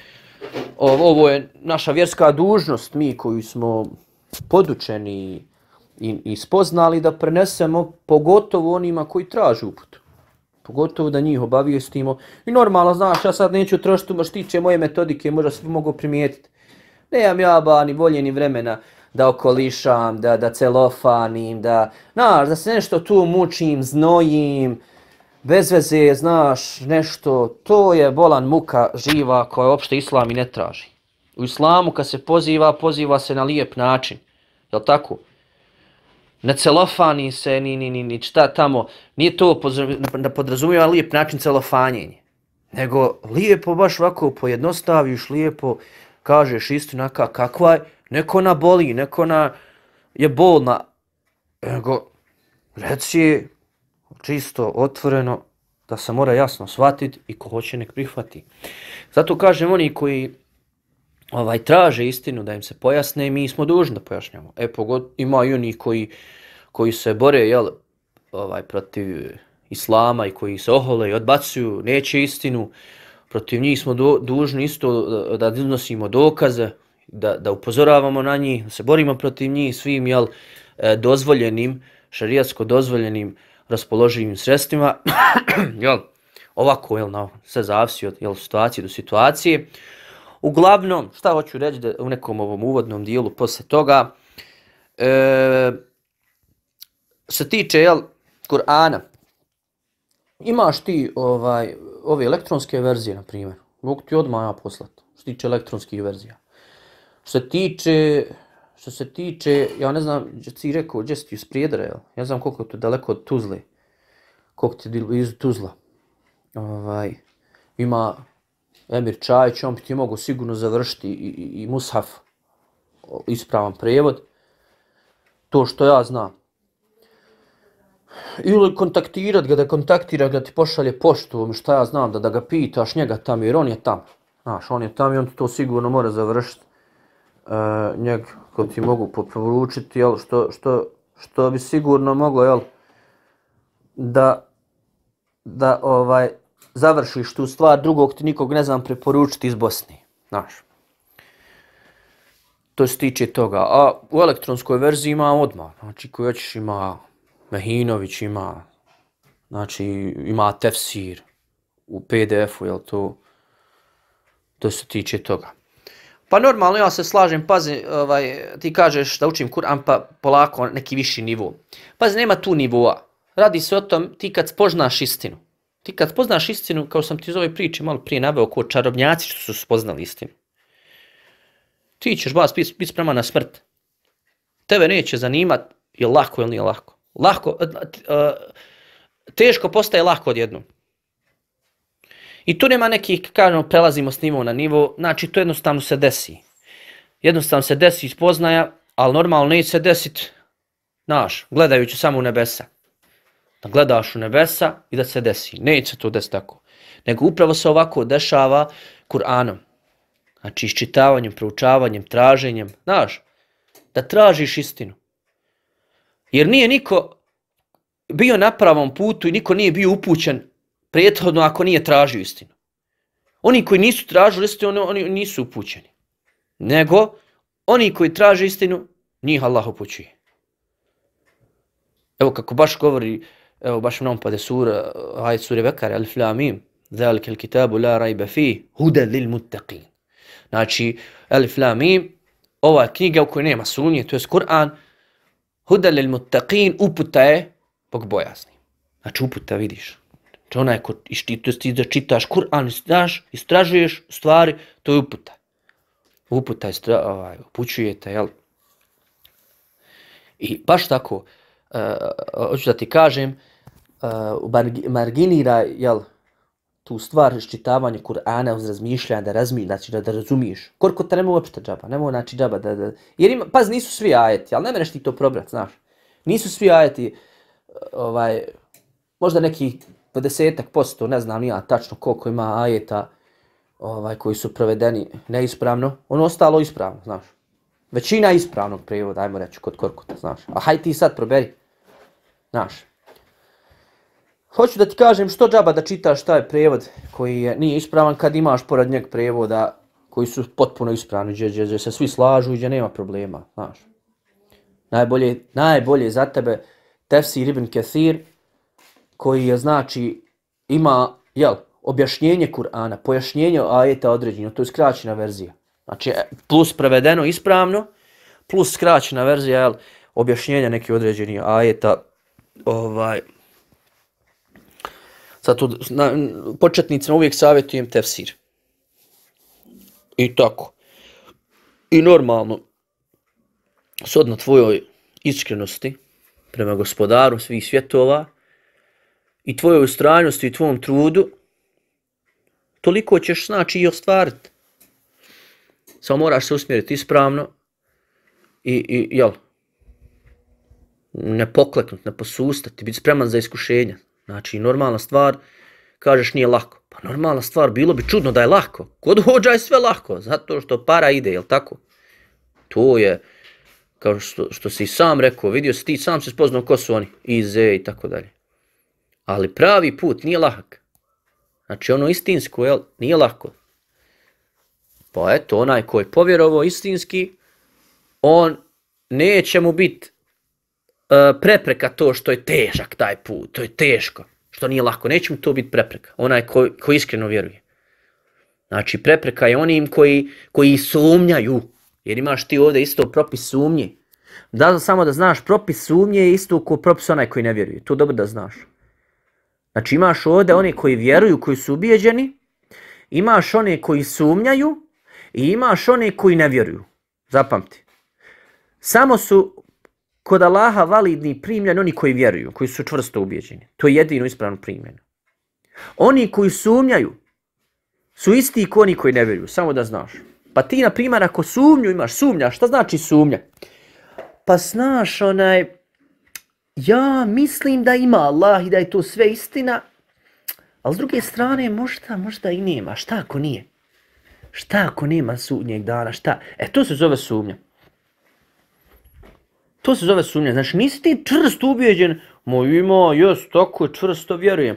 Speaker 1: ovo je naša vjerska dužnost mi koji smo podučeni i, i spoznali da prenesemo pogotovo onima koji traži uput. Pogotovo da njih obavijestimo. I normalno, znaš, ja sad neću trošiti ma štiće moje metodike, možda se mogu primijetiti. Nemam ja ba ni volje ni vremena da okolišam, da, da celofanim, da, na, da se nešto tu mučim, znojim, bez veze, znaš, nešto, to je bolan muka živa koja uopšte islam i ne traži. U islamu kad se poziva, poziva se na lijep način. Je li tako? Ne celofani se, ni, ni, ni, ni, šta tamo. Nije to da podrazumijeva lijep način celofanjenje. Nego lijepo baš ovako pojednostaviš, lijepo kažeš istinu, na kakva je, neko na boli, neko na je bolna. Nego reci čisto, otvoreno, da se mora jasno shvatiti i ko hoće nek prihvati. Zato kažem oni koji ovaj, traže istinu da im se pojasne i mi smo dužni da pojašnjamo. E, pogod, ima i oni koji, koji se bore jel, ovaj, protiv islama i koji se ohole i odbacuju, neće istinu. Protiv njih smo do, dužni isto da iznosimo dokaze, da, da upozoravamo na njih, da se borimo protiv njih svim jel, e, dozvoljenim, šarijatsko dozvoljenim raspoloživim sredstvima. *coughs* jel, ovako, jel, na sve zavisi od jel, situacije do situacije. Uglavnom, šta hoću reći da u nekom ovom uvodnom dijelu posle toga, e, se tiče jel, Kur'ana, imaš ti ovaj, ove elektronske verzije, na primjer, mogu ti odmah ja poslati, što tiče elektronskih verzija. Što se tiče, što se tiče, ja ne znam, gdje ti rekao, gdje si ti iz Prijedra, jel? ja znam koliko je to daleko od Tuzle, koliko ti je iz Tuzla. Ovaj, ima Emir Čajić, on bi ti mogu sigurno završiti i, i, i Mushaf ispravan prevod. To što ja znam. Ili kontaktirat ga, da kontaktira ga, da ti pošalje poštu, um, što ja znam, da, da ga pitaš njega tam, jer on je tam. Znaš, on je tam i on to sigurno mora završiti. E, njeg, ko ti mogu poporučiti, jel, što, što, što bi sigurno mogo, jel, da, da, ovaj, završiš tu stvar, drugog ti nikog ne znam preporučiti iz Bosni. Znaš. To se tiče toga. A u elektronskoj verziji ima odmah. Znači, koji hoćeš ima Mehinović, ima znači, ima Tefsir u PDF-u, jel to? To se tiče toga. Pa normalno, ja se slažem, pazi, ovaj, ti kažeš da učim Kur'an, pa polako neki viši nivo. Pazi, nema tu nivoa. Radi se o tom, ti kad spoznaš istinu, ti kad poznaš istinu, kao sam ti iz ove priče malo prije naveo, ko čarobnjaci što su spoznali istinu, ti ćeš vas biti bit sprema na smrt. Tebe neće zanimat je lako ili nije lako. Lako, teško postaje lako odjednom. I tu nema nekih, kažemo, prelazimo s nivou na nivo, znači to jednostavno se desi. Jednostavno se desi iz poznaja, ali normalno neće se desiti, znaš, gledajući samo u nebesa da gledaš u nebesa i da se desi. Neće to desiti tako. Nego upravo se ovako dešava Kur'anom. Znači iščitavanjem, proučavanjem, traženjem. Znaš, da tražiš istinu. Jer nije niko bio na pravom putu i niko nije bio upućen prethodno ako nije tražio istinu. Oni koji nisu tražili istinu, oni, oni nisu upućeni. Nego, oni koji traže istinu, njih Allah upućuje. Evo kako baš govori uh, evo baš mnom pade sura, ajet sura Bekar, Alif Lamim, Zalik il kitabu la rajbe fi, huda lil muttaqi. Znači, Alif Lamim, ova knjiga u kojoj nema sunje, to jest Kur'an, huda lil muttaqin, uputa je Bog bojazni. Znači, uputa vidiš. Znači, onaj ko išti, to ti da čitaš Kur'an, znaš, istražuješ stvari, to je uputa. Uputa je, ovaj, upućujete, jel? I baš tako, uh, hoću da ti kažem, uh, uh, marginira jel, tu stvar ščitavanje Kur'ana uz razmišljanje, da razmi, znači da, da razumiješ. Koliko te nema uopšte džaba, nemoj znači džaba da, da... Jer ima, paz, nisu svi ajeti, ali ne mereš ti to probrat, znaš. Nisu svi ajeti, eh, ovaj, možda neki 20% posto, ne znam ja tačno koliko ima ajeta ovaj, koji su provedeni neispravno, ono ostalo ispravno, znaš. Većina ispravnog prevoda, ajmo reći, kod Korkuta, znaš. A hajde ti sad proberi, znaš. Hoću da ti kažem što džaba da čitaš taj prevod koji je, nije ispravan kad imaš pored njeg prevoda koji su potpuno ispravni, gdje, gdje, gdje se svi slažu i gdje nema problema, znaš. Najbolje, najbolje za tebe Tefsir ibn Kathir koji je znači ima jel, objašnjenje Kur'ana, pojašnjenje ajeta određeno, to je skraćena verzija. Znači e, plus prevedeno ispravno, plus skraćena verzija jel, objašnjenja neki određeni ajeta ovaj, Zato na, početnicima uvijek savjetujem tefsir. I tako. I normalno, sodno tvojoj iskrenosti prema gospodaru svih svjetova i tvojoj ustranjosti i tvom trudu, toliko ćeš znači i ostvariti. Samo moraš se usmjeriti ispravno i, i jel, ne pokleknut, ne posustati, biti spreman za iskušenje. Znači, normalna stvar, kažeš nije lako. Pa normalna stvar, bilo bi čudno da je lako. Kod hođa je sve lako, zato što para ide, jel tako? To je, kao što, što si sam rekao, vidio si ti, sam se spoznao ko su oni, i ize i tako dalje. Ali pravi put nije lahak. Znači, ono istinsko, jel, nije lako. Pa eto, onaj ko je povjerovo istinski, on neće mu biti E, prepreka to što je težak taj put, to je teško, što nije lako. Neće mu to biti prepreka, onaj ko, ko iskreno vjeruje. Znači, prepreka je onim koji, koji sumnjaju, jer imaš ti ovdje isto propis sumnje. Da, samo da znaš, propis sumnje je isto ko propis onaj koji ne vjeruje. To dobro da znaš. Znači, imaš ovdje oni koji vjeruju, koji su ubijeđeni, imaš one koji sumnjaju i imaš one koji ne vjeruju. Zapamti. Samo su kod Allaha validni primljeni oni koji vjeruju, koji su čvrsto ubijeđeni. To je jedino ispravno primljeno. Oni koji sumnjaju su isti i oni koji ne vjeruju, samo da znaš. Pa ti, na primjer, ako sumnju imaš, sumnja, šta znači sumnja? Pa znaš, onaj, ja mislim da ima Allah i da je to sve istina, ali s druge strane, možda, možda i nema. Šta ako nije? Šta ako nema sudnjeg dana? Šta? E, to se zove sumnja. To se zove sumnja. Znaš, nisi ti čvrst ubijeđen, moj ima, jes, tako je, čvrsto vjerujem.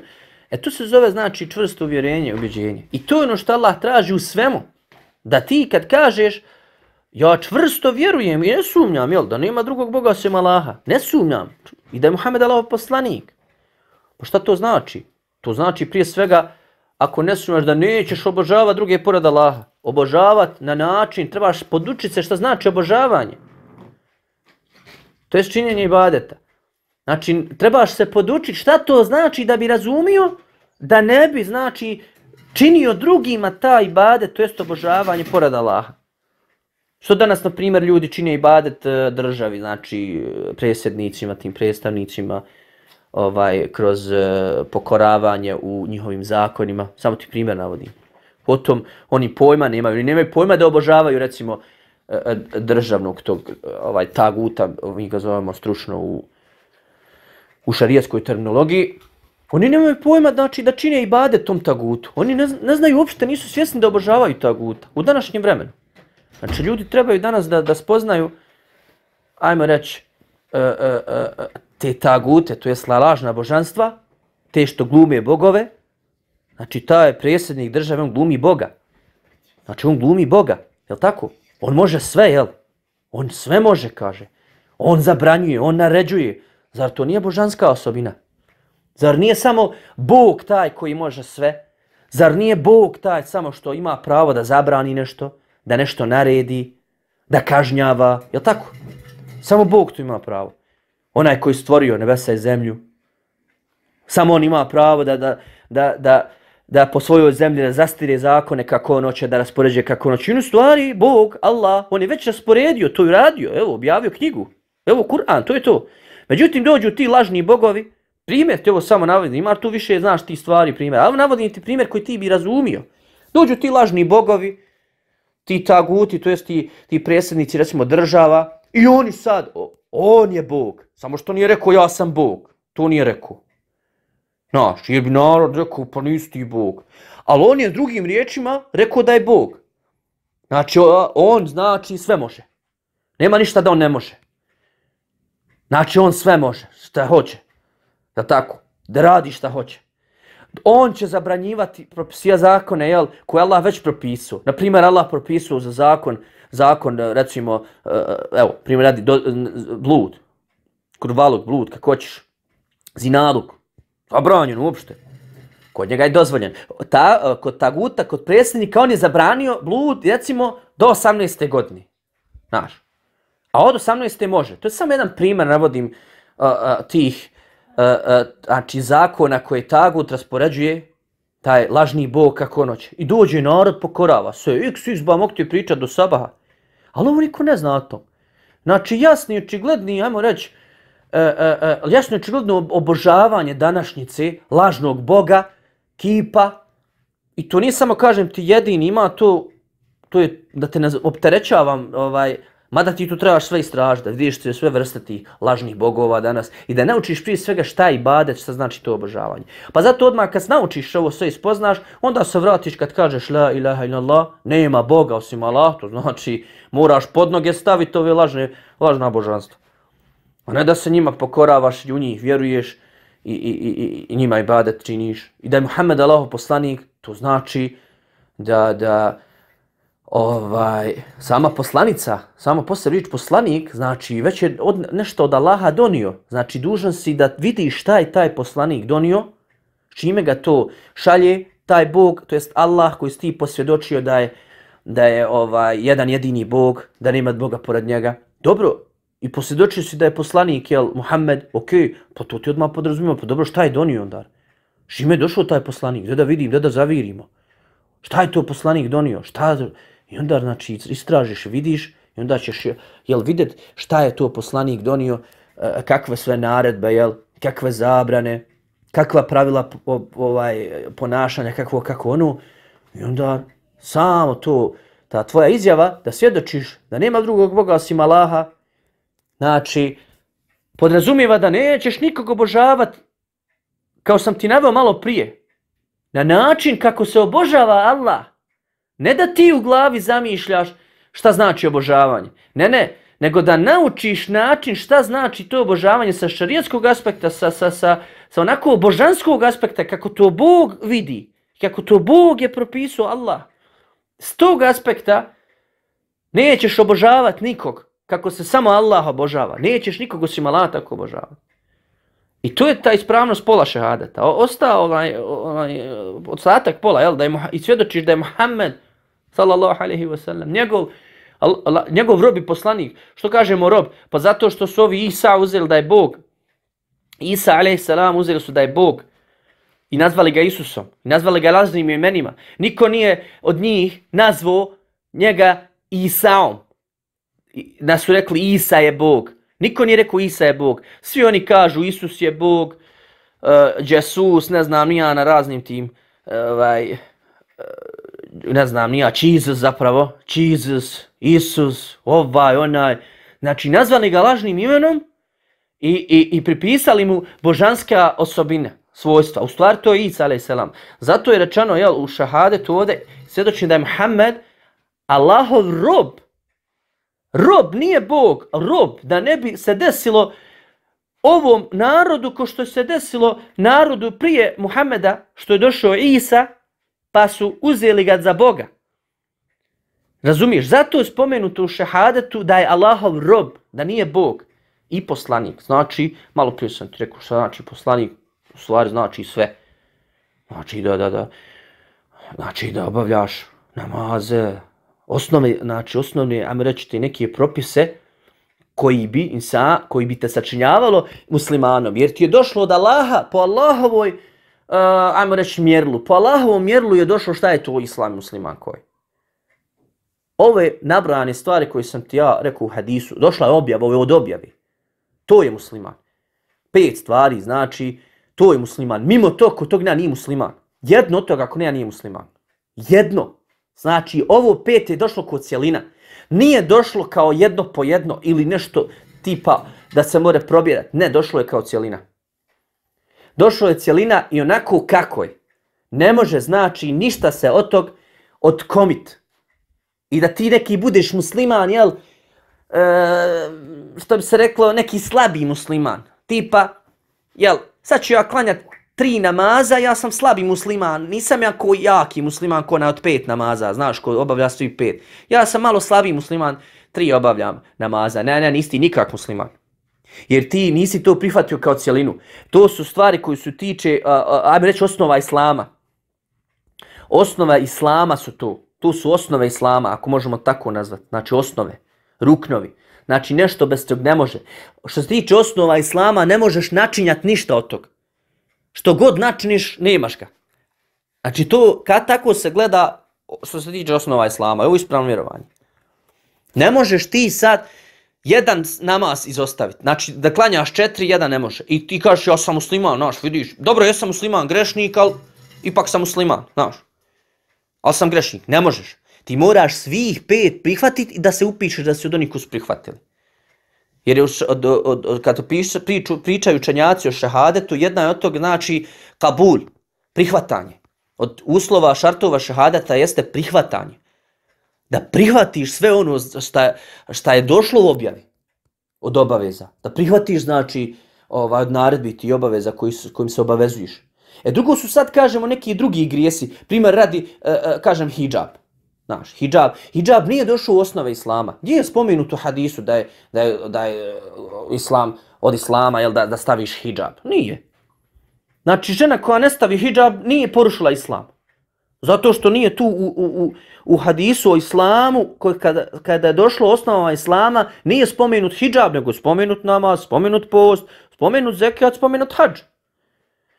Speaker 1: E to se zove, znači, čvrsto uvjerenje, ubijeđenje. I to je ono što Allah traži u svemu. Da ti kad kažeš, ja čvrsto vjerujem i ne sumnjam, jel, da nema drugog Boga osim Allaha. Ne sumnjam. I da je Muhammed Allah poslanik. Pa šta to znači? To znači prije svega, ako ne sumnjaš da nećeš obožavati druge pored Allaha. Obožavati na način, trebaš podučiti se šta znači obožavanje. To je činjenje ibadeta. Znači, trebaš se podučiti šta to znači da bi razumio da ne bi, znači, činio drugima ta ibadet, to je obožavanje porad Allaha. Što danas, na primjer, ljudi činje ibadet e, državi, znači, presjednicima, tim predstavnicima, ovaj, kroz e, pokoravanje u njihovim zakonima. Samo ti primjer navodim. Potom, oni pojma nemaju, oni nemaju pojma da obožavaju, recimo, E, državnog tog ovaj taguta, mi ga zovemo stručno u u šarijaskoj terminologiji, oni nemaju pojma znači, da čine ibade tom tagutu. Oni ne, ne znaju uopšte, nisu svjesni da obožavaju taguta u današnjem vremenu. Znači, ljudi trebaju danas da, da spoznaju, ajmo reći, e, e, e, te tagute, to je lažna božanstva, te što glume bogove, znači, ta je predsjednik države, on glumi Boga. Znači, on glumi Boga, je li tako? On može sve, jel? On sve može, kaže. On zabranjuje, on naređuje. Zar to nije božanska osobina? Zar nije samo Bog taj koji može sve? Zar nije Bog taj samo što ima pravo da zabrani nešto, da nešto naredi, da kažnjava, jel tako? Samo Bog tu ima pravo. Onaj koji stvorio nebesa i zemlju. Samo on ima pravo da, da, da, da, da po svojoj zemlji da zastire zakone kako on hoće da raspoređuje kako on Inu stvari, Bog, Allah, on je već rasporedio, to je radio, evo, objavio knjigu. Evo, Kur'an, to je to. Međutim, dođu ti lažni bogovi, primjer ti ovo samo navodim, ima tu više, znaš ti stvari primjer, ali navodim ti primjer koji ti bi razumio. Dođu ti lažni bogovi, ti taguti, to jest ti, ti presednici, recimo država, i oni sad, on je Bog, samo što nije rekao ja sam Bog, to nije rekao. Znaš, jer bi narod rekao, pa nisi ti Bog. Ali on je drugim riječima rekao da je Bog. Znači, on znači sve može. Nema ništa da on ne može. Znači, on sve može, što hoće. Da tako, da radi šta hoće. On će zabranjivati propisija zakone, jel, koje Allah već propisao. Naprimjer, Allah propisao za zakon, zakon, recimo, e, e, evo, primjer radi, do, blud. Kurvaluk, blud, kako hoćeš. Zinaluk, Zabranjen uopšte. Kod njega je dozvoljen. Ta, eh, kod Taguta, kod predsjednika, on je zabranio blud, recimo, do 18. godine. Znaš. A od 18. može. To je samo jedan primar, navodim, eh, eh, tih znači, zakona koje Tagut raspoređuje taj lažni bog kako noć. I dođe narod pokorava sve. X, X, ba, mogu ti pričati do sabaha. Ali ovo niko ne zna o tom. Znači, jasni, očigledni, ajmo reći, e, e, e jasno je čudno obožavanje današnjice lažnog boga, kipa, i to nije samo kažem ti jedin ima to, to je da te opterećavam, ovaj, mada ti tu trebaš sve istraži, da vidiš sve vrste tih lažnih bogova danas i da naučiš prije svega šta je ibadet, šta znači to obožavanje. Pa zato odmah kad naučiš ovo sve ispoznaš, onda se vratiš kad kažeš la ilaha illallah, nema boga osim Allah, to znači moraš pod noge staviti ove lažne, lažna božanstva. A ne da se njima pokoravaš i u njih vjeruješ i, i, i, i njima i ibadet činiš. I da je Muhammed Allaho poslanik, to znači da, da ovaj, sama poslanica, samo posebno riječ poslanik, znači već je od, nešto od Allaha donio. Znači dužan si da vidiš šta je taj poslanik donio, čime ga to šalje, taj Bog, to jest Allah koji si ti posvjedočio da je, da je ovaj, jedan jedini Bog, da nema Boga pored njega. Dobro, i posvjedočio si da je poslanik, jel, Muhammed, ok, pa to ti odmah podrazumimo, pa dobro, šta je donio onda? Šime je došao taj poslanik, da da vidim, da da zavirimo. Šta je to poslanik donio? Šta I onda, znači, istražiš, vidiš, i onda ćeš, jel, vidjet šta je to poslanik donio, e, kakve sve naredbe, jel, kakve zabrane, kakva pravila ovaj, ponašanja, kakvo, kako ono. I onda, samo to, ta tvoja izjava da svjedočiš da nema drugog Boga osim Allaha, Znači, podrazumijeva da nećeš nikog obožavati kao sam ti naveo malo prije. Na način kako se obožava Allah. Ne da ti u glavi zamišljaš šta znači obožavanje. Ne, ne. Nego da naučiš način šta znači to obožavanje sa šarijetskog aspekta, sa, sa, sa, sa onako božanskog aspekta, kako to Bog vidi. Kako to Bog je propisao Allah. S tog aspekta nećeš obožavati nikog kako se samo Allah obožava. Nećeš nikog osim Allah tako obožava. I to je ta ispravnost pola šehadeta. Ostao onaj, onaj ostatak pola, jel, da je, i svjedočiš da je Muhammed, sallallahu alaihi wa sallam, njegov, njegov rob i poslanik. Što kažemo rob? Pa zato što su ovi Isa uzeli da je Bog. Isa alaihi salam uzeli su da je Bog. I nazvali ga Isusom. I nazvali ga raznim imenima. Niko nije od njih nazvao njega Isaom da su rekli Isa je Bog. Niko nije rekao Isa je Bog. Svi oni kažu Isus je Bog, uh, Jesus, ne znam, nija na raznim tim, e, ovaj, uh, ne znam, nija, Jesus zapravo, Jesus, Isus, ovaj, onaj. Znači, nazvali ga lažnim imenom i, i, i pripisali mu božanska osobina svojstva. U stvari to je Isa a.s. Zato je rečano, jel, u šahadetu ovde svjedočim da je Muhammed Allahov rob, Rob nije Bog, rob, da ne bi se desilo ovom narodu ko što se desilo narodu prije Muhameda, što je došao Isa, pa su uzeli ga za Boga. Razumiješ, zato je spomenuto u šehadetu da je Allahov rob, da nije Bog i poslanik. Znači, malo prije sam ti rekao što znači poslanik, u stvari znači sve. Znači da, da, da. Znači da obavljaš namaze, osnovne, znači osnovne, ajmo reći ti neke propise koji bi insa, koji bi te sačinjavalo muslimanom. Jer ti je došlo od Allaha, po Allahovoj, uh, ajmo reći mjerlu, po Allahovom mjerlu je došlo šta je to islam musliman koji. Ove nabrane stvari koje sam ti ja rekao u hadisu, došla je objava, ovo je od objave. To je musliman. Pet stvari, znači, to je musliman. Mimo to, kod tog nema, nije musliman. Jedno od toga, ako nema, nije musliman. Jedno. Znači, ovo pet je došlo kod cijelina. Nije došlo kao jedno po jedno ili nešto tipa da se more probirati. Ne, došlo je kao cijelina. Došlo je cijelina i onako kako je. Ne može znači ništa se od tog odkomit. I da ti neki budeš musliman, jel? E, što bi se reklo, neki slabi musliman. Tipa, jel, sad ću ja klanjati tri namaza, ja sam slabi musliman, nisam ja ko jaki musliman ko na od pet namaza, znaš, ko obavlja svi pet. Ja sam malo slabi musliman, tri obavljam namaza. Ne, ne, nisi ti nikak musliman. Jer ti nisi to prihvatio kao cjelinu. To su stvari koje su tiče, ajme reći, osnova islama. Osnova islama su to. To su osnove islama, ako možemo tako nazvat. Znači osnove, ruknovi. Znači nešto bez tog ne može. Što se tiče osnova islama, ne možeš načinjati ništa od toga što god načiniš, nemaš ga. Znači, to kad tako se gleda što se tiče osnova islama, je u ispravno vjerovanje. Ne možeš ti sad jedan namaz izostaviti. Znači, da klanjaš četiri, jedan ne može. I ti kažeš, ja sam musliman, znaš, vidiš. Dobro, ja sam musliman, grešnik, ali ipak sam musliman, znaš. Ali sam grešnik, ne možeš. Ti moraš svih pet prihvatiti da se upišeš da se od onih koji prihvatili. Jer je od, od, od, kad piša, priču, pričaju učenjaci o šahadetu, jedna je od tog znači kabul, prihvatanje. Od uslova šartova šahadeta jeste prihvatanje. Da prihvatiš sve ono što šta je došlo u objavi od obaveza. Da prihvatiš znači ovaj, od naredbi ti obaveza koji, kojim se obavezuješ. E drugo su sad, kažemo, neki drugi grijesi. Primjer radi, e, e, kažem, hijab. Naš, hidžab hidžab nije došao u osnove islama. Gdje je spomenuto hadisu da je, da je, da je uh, islam od islama, jel, da, da staviš hidžab Nije. Znači, žena koja ne stavi hidžab nije porušila islam. Zato što nije tu u, u, u, u hadisu o islamu, koj, kada, kada je došlo osnova islama, nije spomenut hijab, nego spomenut namaz, spomenut post, spomenut zekijat, spomenut hađ.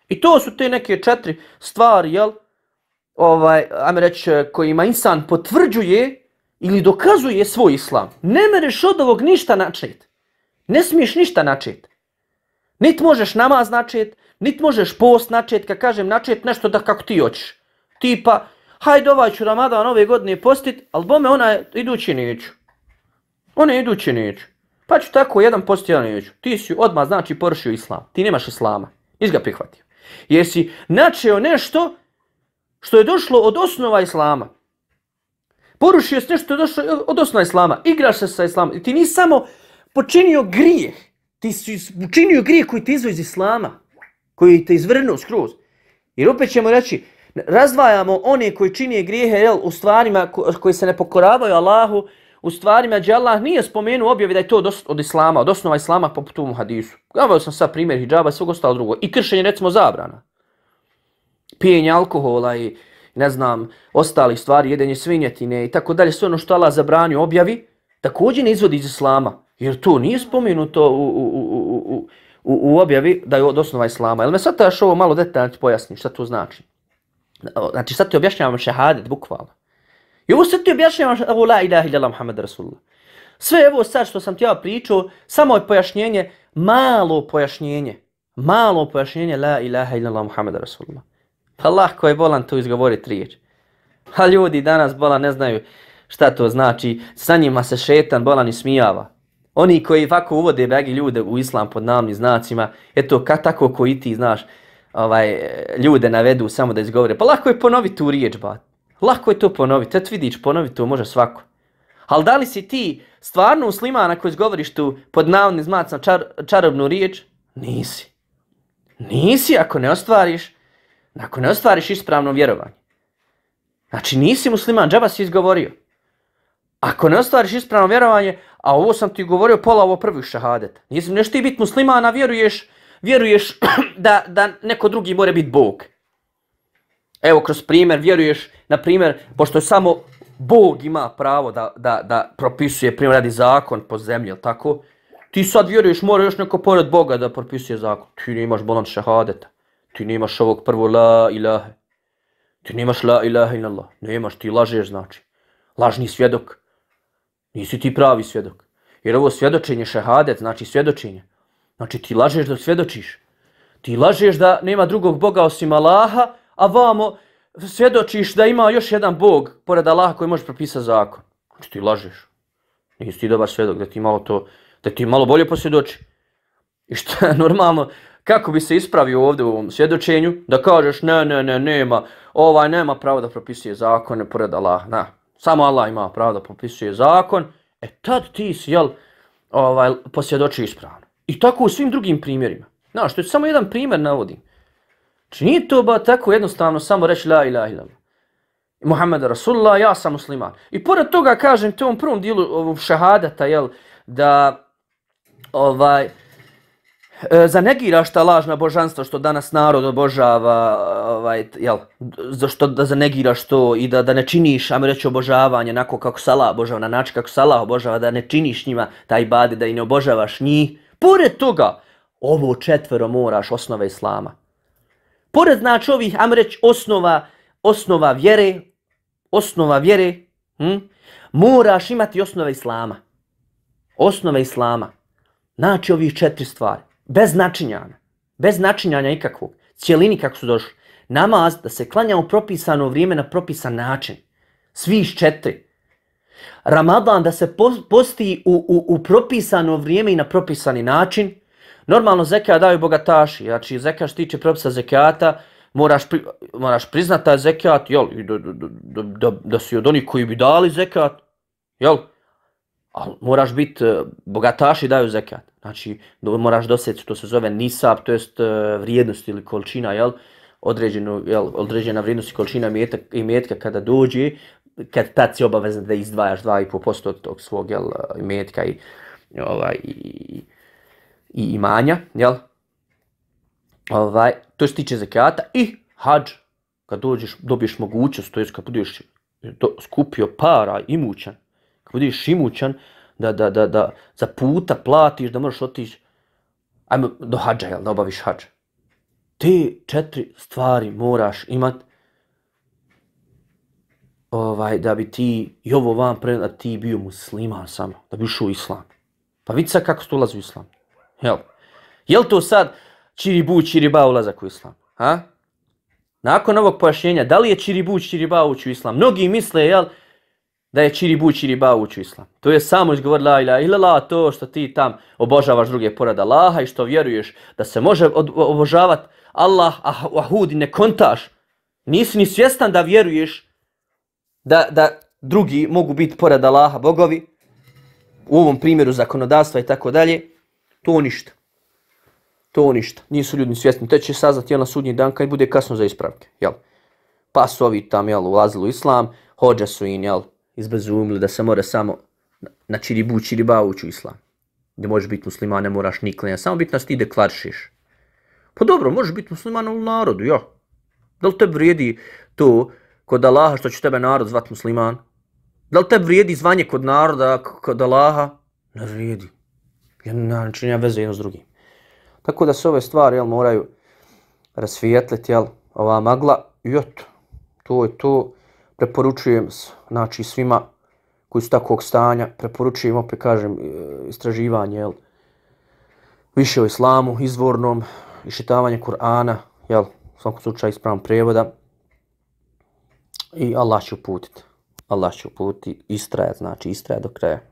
Speaker 1: I to su te neke četiri stvari, jel', ovaj, ajme reći, eh, kojima insan potvrđuje ili dokazuje svoj islam. Ne mereš od ovog ništa načet. Ne smiješ ništa načet. Nit možeš namaz načet, nit možeš post načet, kad kažem načet, nešto da kako ti hoćeš. Tipa, hajde ovaj ću Ramadan ove godine postit, ali bome ona idući neću. Ona idući neću. Pa ću tako, jedan post i jedan neću. Ti si odmah znači porušio islam. Ti nemaš islama. Iz prihvatio. Jesi načeo nešto, što je došlo od osnova islama. Porušio si nešto što je došlo od osnova islama. Igraš se sa islamom. I ti nisi samo počinio grijeh. Ti si učinio grijeh koji te izvoj iz islama. Koji te izvrnu skroz. I opet ćemo reći, razdvajamo one koji činije grijehe jel, u stvarima koji se ne pokoravaju Allahu, u stvarima gdje Allah nije spomenuo objavi da je to od, od islama, od osnova islama poput ovom hadisu. Gavao sam sad primjer hijjaba i svog ostalo drugo. I kršenje recimo zabrana pijenje alkohola i ne znam, ostali stvari, jedenje svinjetine i tako dalje, sve ono što Allah zabrani objavi, također ne izvodi iz Islama, jer to nije spomenuto u, u, u, u, u, objavi da je od osnova Islama. Jel me sad taš ovo malo detaljno ti pojasni šta to znači? Znači sad ti objašnjavam šehadet, bukvalno. I ovo sad ti objašnjavam ovo la ilaha illallah Muhammed Rasulullah. Sve evo sad što sam ti ja pričao, samo je pojašnjenje, malo pojašnjenje. Malo pojašnjenje la ilaha illallah Muhammed Rasulullah. Pa lako je bolan to izgovoriti riječ. A ljudi danas bolan ne znaju šta to znači. Sa njima se šetan bolan i smijava. Oni koji ovako uvode begi ljude u islam pod navnim znacima, eto ka tako koji ti znaš ovaj, ljude navedu samo da izgovore. Pa lako je ponovi tu riječ, ba. Lako je to ponoviti. Eto vidiš, ponovi to može svako. Ali da li si ti stvarno u muslimana koji izgovoriš tu pod navnim znacima čar, čarobnu riječ? Nisi. Nisi ako ne ostvariš. Ako ne ostvariš ispravno vjerovanje. Znači nisi musliman, džaba si izgovorio. Ako ne ostvariš ispravno vjerovanje, a ovo sam ti govorio pola ovo prvih šahadeta. Nisi nešto ti biti musliman, a vjeruješ, vjeruješ *clears throat* da, da neko drugi mora biti Bog. Evo kroz primjer, vjeruješ, na primjer, pošto samo Bog ima pravo da, da, da propisuje, primjer radi zakon po zemlji, tako? Ti sad vjeruješ, mora još neko pored Boga da propisuje zakon. Ti imaš bolan šahadeta ti nemaš ovog prvo la ilahe. Ti nemaš la ilahe in Allah. Nemaš, ti lažeš znači. Lažni svjedok. Nisi ti pravi svjedok. Jer ovo svjedočenje šehadet znači svjedočenje. Znači ti lažeš da svjedočiš. Ti lažeš da nema drugog Boga osim Allaha, a vamo svjedočiš da ima još jedan Bog pored Allaha koji može propisati zakon. Znači ti lažeš. Nisi ti dobar svjedok da ti malo to, da ti malo bolje posvjedoči. I što je normalno, kako bi se ispravio ovdje u ovom svjedočenju, da kažeš ne, ne, ne, nema, ovaj nema pravo da propisuje zakone pored Allah, na, samo Allah ima pravo da propisuje zakon, e tad ti si, jel, ovaj, posvjedoči ispravno. I tako u svim drugim primjerima. Na, što je samo jedan primjer navodim. Či znači, nije to ba tako jednostavno samo reći la ilaha ilaha. Muhammed Rasulullah, ja sam musliman. I pored toga kažem te u prvom dijelu ovog šahadata, jel, da ovaj, E, zanegiraš ta lažna božanstva što danas narod obožava, ovaj, je jel, zašto da zanegiraš to i da, da ne činiš, a reći obožavanje, nako kako sala obožava, na način kako sala obožava, da ne činiš njima taj bade, da i ne obožavaš njih. Pored toga, ovo četvero moraš osnova islama. Pored znači ovih, am reći, osnova, osnova vjere, osnova vjere, hm? moraš imati osnova islama. Osnova islama. Znači ovih četiri stvari bez značinjanja, bez značinjanja ikakvog, cijelini kako su došli, namaz da se klanja u propisano vrijeme na propisan način, svi iz četiri. Ramadan da se posti u, u, u propisano vrijeme i na propisani način, Normalno zeka daju bogataši, znači zeka što tiče propisa zekata, moraš, pri, moraš priznat taj zekat, jel, i do, da, da, da, si od onih koji bi dali zekat, jel, ali moraš biti e, bogataši daju zekat. Znači, do, moraš doseći, to se zove nisab, to jest e, vrijednost ili količina, jel? Određenu, jel, određena vrijednost i količina i metka kada dođe, kad tad si obavezan da izdvajaš 2,5% od tog svog jel, e, imetka i, ovaj, i, i imanja, jel? Ovaj, to se tiče zakata i hađ, kad dođeš, dobiješ mogućnost, to jest kad budeš do, skupio para, imućan, kad budeš imućan, da, da, da, da za puta platiš da možeš otići ajmo do hađa, jel, da obaviš hađ. Te četiri stvari moraš imat ovaj, da bi ti i ovo vam prenao, da ti bio musliman samo, da bi ušao u islam. Pa vidi sad kako ste ulazi u islam. Jel? Jel to sad čiribu, čiriba ulazak u islam? Ha? Nakon ovog pojašnjenja, da li je čiribu, čiriba ući u islam? Mnogi misle, jel, da je čiri bu čiri ba uči islam. To je samo izgovor la ila ila la, to što ti tam obožavaš druge porada Allaha i što vjeruješ da se može obožavati Allah, a ahudi ne kontaš. Nisi ni svjestan da vjeruješ da, da drugi mogu biti porada Allaha bogovi, u ovom primjeru zakonodavstva i tako dalje, to ništa. To ništa. Nisu ljudi svjesni. Te će saznati na sudnji dan kad bude kasno za ispravke. Jel? Pa su ovi tam jel, ulazili u islam, hođa su im jel, izbezumili da se more samo, znači ribu ući ribavući u islam. Gdje možeš biti musliman, ne moraš niklenja, samo biti nas ti deklaršiš. Pa dobro, možeš biti musliman u narodu, ja. Da li te vrijedi to kod Allaha što će tebe narod zvat musliman? Da li te vrijedi zvanje kod naroda kod Allaha? Ne vrijedi. Jedno znači ja veze jedno s drugim. Tako da se ove stvari jel, moraju rasvijetliti, jel, ova magla, jo, to je to preporučujem znači, svima koji su takvog stanja, preporučujem opet kažem e, istraživanje jel, više o islamu, izvornom, išitavanje Kur'ana, jel, u svakom slučaju ispravom prevoda. I Allah će uputiti. Allah će uputiti, istraja, znači istraja do kraja.